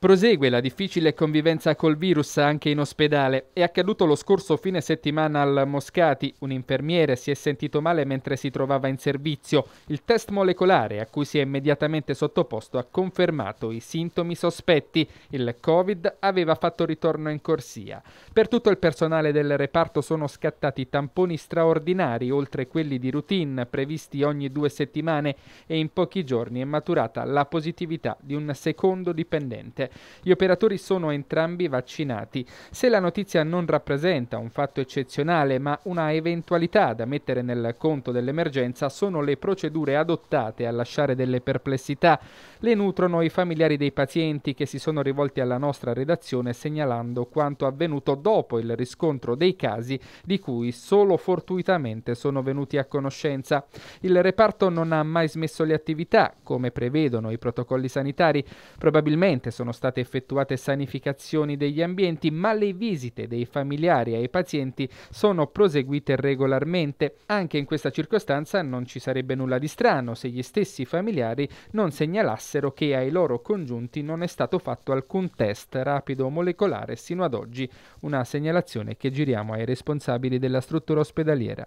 Prosegue la difficile convivenza col virus anche in ospedale. È accaduto lo scorso fine settimana al Moscati. Un infermiere si è sentito male mentre si trovava in servizio. Il test molecolare a cui si è immediatamente sottoposto ha confermato i sintomi sospetti. Il Covid aveva fatto ritorno in corsia. Per tutto il personale del reparto sono scattati tamponi straordinari, oltre quelli di routine previsti ogni due settimane e in pochi giorni è maturata la positività di un secondo dipendente. Gli operatori sono entrambi vaccinati. Se la notizia non rappresenta un fatto eccezionale, ma una eventualità da mettere nel conto dell'emergenza, sono le procedure adottate a lasciare delle perplessità. Le nutrono i familiari dei pazienti che si sono rivolti alla nostra redazione segnalando quanto avvenuto dopo il riscontro dei casi di cui solo fortuitamente sono venuti a conoscenza. Il reparto non ha mai smesso le attività, come prevedono i protocolli sanitari. Probabilmente sono state effettuate sanificazioni degli ambienti, ma le visite dei familiari ai pazienti sono proseguite regolarmente. Anche in questa circostanza non ci sarebbe nulla di strano se gli stessi familiari non segnalassero che ai loro congiunti non è stato fatto alcun test rapido molecolare sino ad oggi, una segnalazione che giriamo ai responsabili della struttura ospedaliera.